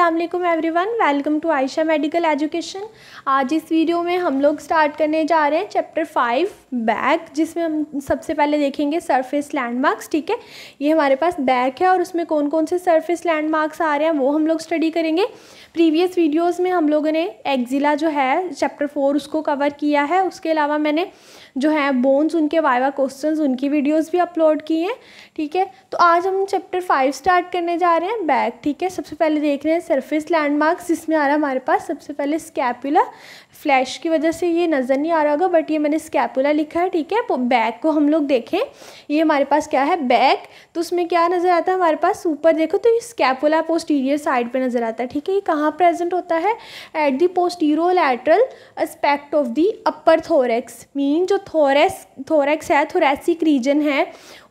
Aslam every one welcome to Ayesha medical education आज इस video में हम लोग स्टार्ट करने जा रहे हैं चैप्टर फाइव बैग जिसमें हम सबसे पहले देखेंगे सरफेस लैंडमार्क्स ठीक है ये हमारे पास बैग है और उसमें कौन कौन से सरफेस लैंडमार्क्स आ रहे हैं वो हम लोग स्टडी करेंगे प्रीवियस वीडियोज़ में हम लोगों ने एक्जिला जो है चैप्टर फोर उसको कवर किया है उसके अलावा मैंने जो है बोन्स उनके वाइवा क्वेश्चंस उनकी वीडियोस भी अपलोड की हैं ठीक है तो आज हम चैप्टर फाइव स्टार्ट करने जा रहे हैं बैग ठीक है सबसे पहले देख रहे हैं सरफेस लैंडमार्क्स इसमें आ रहा हमारे पास सबसे पहले स्कैपुला फ्लैश की वजह से ये नज़र नहीं आ रहा होगा बट ये मैंने स्कैपुला लिखा है ठीक है बैक को हम लोग देखें ये हमारे पास क्या है बैक तो उसमें क्या नज़र आता है हमारे पास ऊपर देखो तो ये स्कैपुला पोस्टीरियर साइड पर नज़र आता है ठीक है ये कहाँ प्रेजेंट होता है at the posterolateral aspect of the upper thorax mean जो थोरेस थोरेक्स है थोरेसिक रीजन है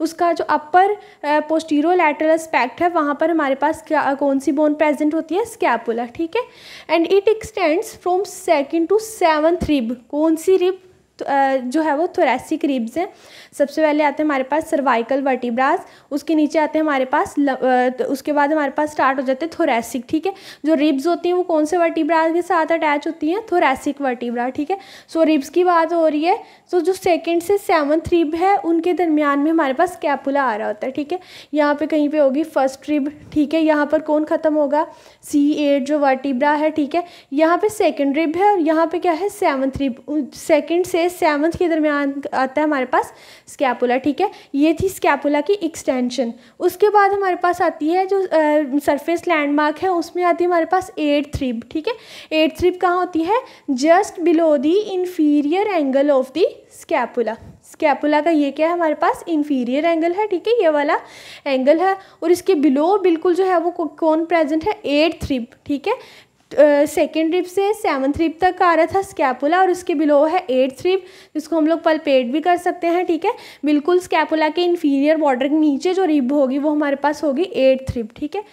उसका जो अपर पोस्टीरो लैटरल एस्पेक्ट है वहाँ पर हमारे पास क्या कौन सी बोन प्रेजेंट होती है स्कैपुला ठीक है and it extends from second to seventh rib कौन सी रिब जो है वो थोरेसिक रिब्स हैं सबसे पहले आते हैं हमारे पास सर्वाइकल वर्टिब्रास उसके नीचे आते हैं हमारे पास तो उसके बाद हमारे पास स्टार्ट हो जाते हैं थोरेसिक ठीक है जो रिब्स होती हैं वो कौन से वर्टिब्रास के साथ अटैच होती हैं थोरेसिक वर्टिब्रा ठीक है सो रिब्स की बात हो रही है सो तो जो सेकेंड से सेवन्थ रिब है उनके दरमियान में हमारे पास कैपुला आ रहा होता है ठीक है यहाँ पर कहीं पर होगी फर्स्ट रिब ठीक है यहाँ पर कौन ख़त्म होगा सी एट जो वर्टिब्रा है ठीक है यहाँ पे सेकेंड रिब है और यहाँ पे क्या है सेवन्थ रिब सेकेंड से सेवन्थ के दरमियान आता है हमारे पास स्कैपुला ठीक है ये थी स्कैपुला की एक्सटेंशन उसके बाद हमारे पास आती है जो सरफेस uh, लैंडमार्क है उसमें आती है हमारे पास एट थ्रिप ठीक है एट थ्रिप कहाँ होती है just below the inferior angle of the scapula scapula का ये क्या है हमारे पास इन्फीरियर एंगल है ठीक है ये वाला एंगल है और इसके बिलो बिल्कुल जो है वो कौन प्रेजेंट है एट थ्रिप ठीक है सेकेंड रिप से सेवन्थ रिप तक आ रहा था स्कैपुला और उसके बिलो है एट्थ रिप जिसको हम लोग पलपेट भी कर सकते हैं ठीक है बिल्कुल स्कैपुला के इन्फीरियर बॉर्डर के नीचे जो रिप होगी वो हमारे पास होगी एट्थ रिप ठीक है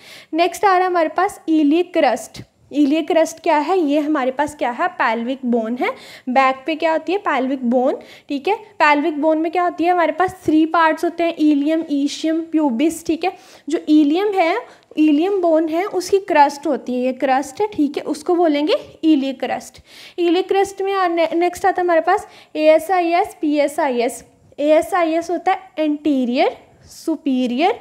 नेक्स्ट आ रहा है हमारे पास ईली क्रस्ट इलिय क्रस्ट क्या है ये हमारे पास क्या है पैल्विक बोन है बैक पे क्या होती है पैल्विक बोन ठीक है पैल्विक बोन में क्या होती है हमारे पास थ्री पार्ट्स होते हैं ईलियम ईशियम प्यूबिस ठीक है जो ईलियम है ईलियम बोन है उसकी क्रस्ट होती है ये क्रस्ट है ठीक है उसको बोलेंगे ईलिय क्रस्ट ईलिय क्रस्ट में ने, नेक्स्ट आता है हमारे पास A S I S P S I S A S I S होता है एंटीरियर सुपीरियर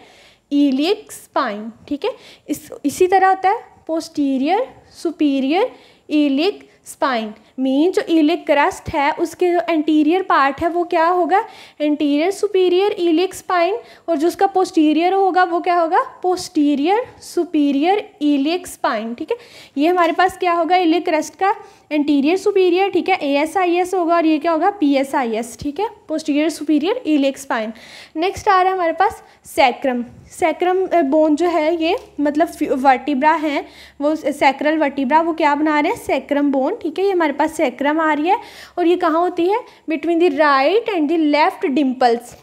ईलियक स्पाइन ठीक है इस इसी तरह होता है posterior superior iliac spine mean जो इलिक क्रस्ट है उसके जो एंटीरियर पार्ट है वो क्या होगा एंटीरियर सुपीरियर इलिक स्पाइन और जो उसका पोस्टीरियर होगा वो क्या होगा पोस्टीरियर सुपीरियर इलिक स्पाइन ठीक है ये हमारे पास क्या होगा इलिक क्रस्ट का इंटीरियर सुपीरियर ठीक है ए एस आई एस होगा और ये क्या होगा पी एस आई एस ठीक है posterior superior iliac spine next आ रहा है हमारे पास सैक्रम सैक्रम बोन जो है ये मतलब वर्टिब्रा है वो सैक्रल वर्टिब्रा वो क्या बना रहे हैं सैक्रम बोन ठीक है ये हमारे पास सैक्रम आ रही है और ये कहाँ होती है between the right and the left dimples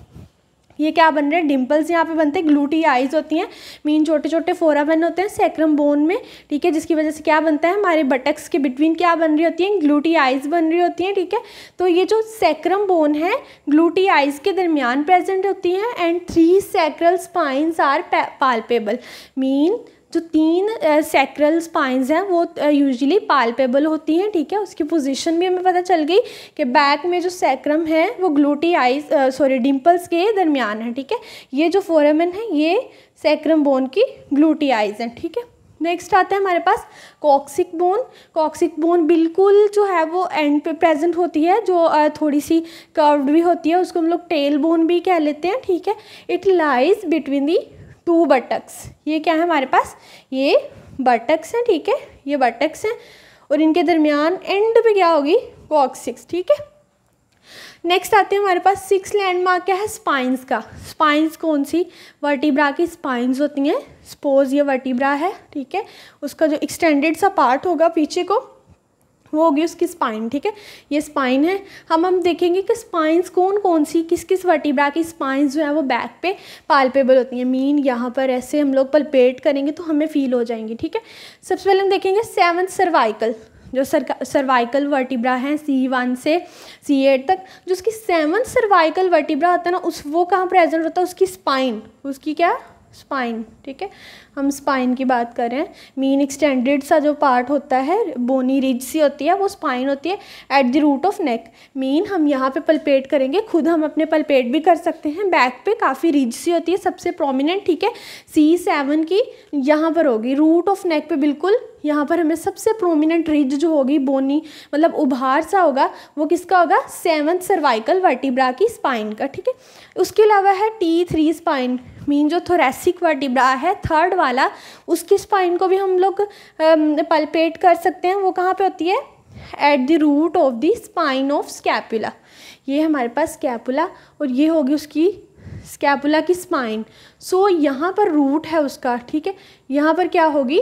ये क्या बन रहे हैं डिम्पल्स यहाँ पे बनते हैं ग्लूटी आइज होती हैं मीन छोटे छोटे फोरा बन होते हैं सेक्रम बोन में ठीक है जिसकी वजह से क्या बनता है हमारे बटक्स के बिटवीन क्या बन रही होती हैं ग्लूटी आइज बन रही होती हैं ठीक है तो ये जो सेक्रम बोन है ग्लूटी आइज के दरमियान प्रेजेंट होती हैं and three sacral spines are palpable mean जो तीन सेक्रल स्पाइंस हैं वो यूजली पालपेबल होती हैं ठीक है उसकी पोजीशन भी हमें पता चल गई कि बैक में जो सेक्रम है वो ग्लूटी आइज सॉरी डिम्पल्स के दरमियान है ठीक है ये जो फोरामन है ये सेक्रम बोन की ग्लूटी आइज है ठीक है नेक्स्ट आता है हमारे पास कॉक्सिक बोन कॉक्सिक बोन बिल्कुल जो है वो एंड पे प्रेजेंट होती है जो थोड़ी सी कर्व्ड भी होती है उसको हम लोग टेल बोन भी कह लेते हैं ठीक है it lies between the two buttocks ये क्या है हमारे पास ये बटक्स हैं ठीक है ये बटक्स हैं और इनके दरमियान एंड पे क्या होगी कॉक्सिक्स सिक्स ठीक है नेक्स्ट आते हैं हमारे पास सिक्स लैंडमार्क क्या है स्पाइंस का स्पाइंस कौन सी वर्टिब्रा की स्पाइंस होती हैं स्पोज ये वर्टिब्रा है ठीक है उसका जो एक्सटेंडेड सा पार्ट होगा पीछे को वो होगी उसकी स्पाइन ठीक है ये स्पाइन है हम हम देखेंगे कि स्पाइंस कौन कौन सी किस किस वर्टिब्रा की स्पाइंस जो है वो बैक पे पाल्पेबल होती हैं मीन यहाँ पर ऐसे हम लोग पल्पेट करेंगे तो हमें फील हो जाएंगी ठीक है सबसे पहले हम देखेंगे सेवन सर्वाइकल जो सर्वाइकल वर्टिब्रा हैं सी वन से सी एट तक जो उसकी सेवन सर्वाइकल वर्टिब्रा होता है ना उस वो कहाँ प्रेजेंट होता है उसकी स्पाइन उसकी क्या स्पाइन ठीक है हम स्पाइन की बात कर रहे हैं मीन एक्सटेंडेड सा जो पार्ट होता है बोनी रिज सी होती है वो स्पाइन होती है at the root of neck mean हम यहाँ पे पलपेट करेंगे खुद हम अपने पलपेट भी कर सकते हैं बैक पे काफ़ी रिज सी होती है सबसे प्रोमिनेंट ठीक है सी सेवन की यहाँ पर होगी रूट ऑफ नेक पे बिल्कुल यहाँ पर हमें सबसे प्रोमिनेंट रिज जो होगी बोनी मतलब उभार सा होगा वो किसका होगा सेवन सर्वाइकल वर्टिब्रा की स्पाइन का ठीक है उसके अलावा है टी थ्री स्पाइन मीन जो थोरेसिक वर्टिब्रा है थर्ड वाला उसकी स्पाइन को भी हम लोग पल्पेट कर सकते हैं वो कहाँ पे होती है at the root of the spine of scapula ये हमारे पास स्कैपुला और ये होगी उसकी स्कैपुला की स्पाइन सो so, यहाँ पर रूट है उसका ठीक है यहाँ पर क्या होगी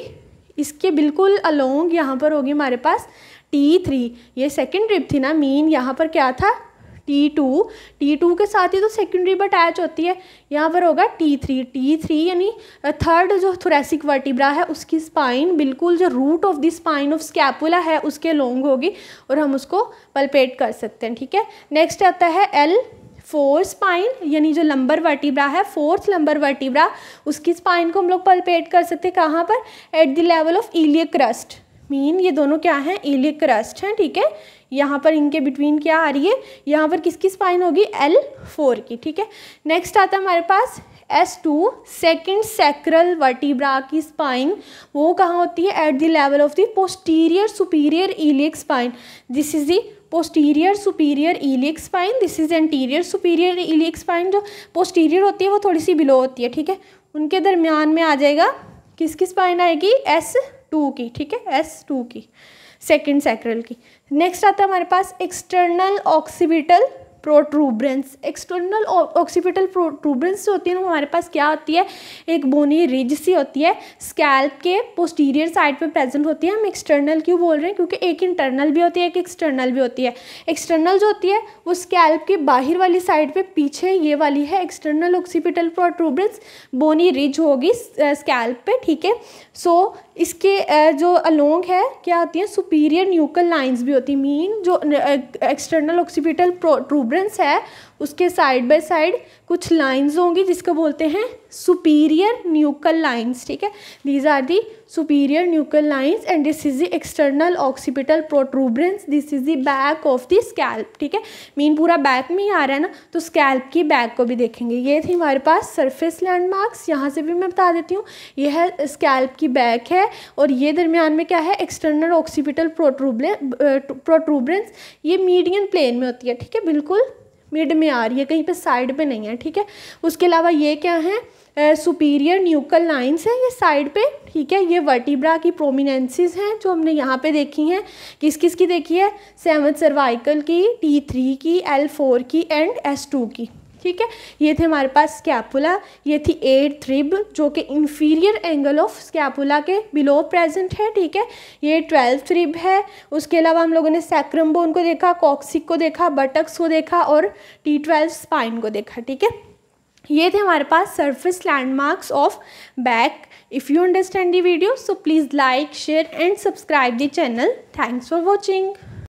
इसके बिल्कुल अलोंग यहाँ पर होगी हमारे पास टी थ्री ये सेकेंड ट्रिप थी ना मीन यहाँ पर क्या था टी टू टी टू के साथ ही तो सेकेंडरी बट अटैच होती है यहाँ पर होगा टी थ्री टी थ्री यानी थर्ड जो थोरेसिक वर्टिब्रा है उसकी स्पाइन बिल्कुल जो root of the spine of scapula है उसके लॉन्ग होगी और हम उसको पल्पेट कर सकते हैं ठीक है नेक्स्ट आता है एल फोर स्पाइन यानी जो लंबर वर्टिब्रा है फोर्थ लंबर वर्टिब्रा उसकी स्पाइन को हम लोग पल्पेट कर सकते हैं कहाँ पर at the level of iliac crest mean ये दोनों क्या हैं इलियक क्रस्ट हैं ठीक है यहाँ पर इनके बिटवीन क्या आ रही है यहाँ पर किसकी स्पाइन होगी एल फोर की ठीक है नेक्स्ट आता है हमारे पास S two second sacral vertebra की स्पाइन वो कहाँ होती है at the level of the posterior superior iliac spine this is the posterior superior iliac spine this is anterior superior iliac spine जो पोस्टीरियर होती है वो थोड़ी सी बिलो होती है ठीक है उनके दरमियान में आ जाएगा किसकी स्पाइन आएगी एस टू की ठीक है एस टू की सेकेंड सैक्रल की नेक्स्ट आता है हमारे पास external occipital protuberance external occipital protuberance जो होती है ना हमारे पास क्या होती है एक बोनी रिज सी होती है स्कैल्प के पोस्टीरियर साइड पे प्रेजेंट होती है हम एक्सटर्नल क्यों बोल रहे हैं क्योंकि एक इंटरनल भी होती है एक एक्सटर्नल भी होती है एक्सटर्नल जो होती है वो स्कैल्प के बाहर वाली साइड पर पीछे ये वाली है external occipital protuberance bony ridge होगी स्कैल्प पर ठीक है सो इसके जो अलोंग है क्या होती है सुपीरियर न्यूकल लाइन्स भी होती है मीन जो एक्सटर्नल ऑक्सीपिटल प्रोट्रूब्रेंस डिस्टर्बेंस है उसके साइड बाय साइड कुछ लाइंस होंगी जिसको बोलते हैं सुपीरियर न्यूकल लाइंस ठीक है these are the superior nuchal lines and this is the external occipital protuberance this is the back of the scalp ठीक है मीन पूरा बैक में ही आ रहा है ना तो स्कैल्प की बैक को भी देखेंगे ये थी हमारे पास सरफेस लैंडमार्क्स यहाँ से भी मैं बता देती हूँ ये है स्कैल्प की बैक है और ये दरमियान में क्या है एक्सटर्नल ऑक्सीपिटल प्रोट्रूबले प्रोट्रूबरेंस ये मीडियन प्लेन में होती है ठीक है बिल्कुल मिड में आ रही है कहीं पे साइड पे नहीं है ठीक है उसके अलावा ये क्या है सुपीरियर न्यूकल लाइंस है ये साइड पे ठीक है ये वर्टिब्रा की प्रोमिनेंसेस हैं जो हमने यहाँ पे देखी हैं किस किस की देखी है सेवन सर्वाइकल की टी थ्री की एल फोर की एंड एस टू की ठीक है ये थे हमारे पास स्कैपुला ये थी एट रिब जो कि इन्फीरियर एंगल ऑफ स्कैपुला के बिलो प्रेजेंट है ठीक है ये ट्वेल्थ रिब है उसके अलावा हम लोगों ने सैक्रम बोन को देखा कॉक्सिक को देखा बटक्स को देखा और टी ट्वेल्व स्पाइन को देखा ठीक है ये थे हमारे पास surface landmarks of back if you understand the video so please like share and subscribe the channel thanks for watching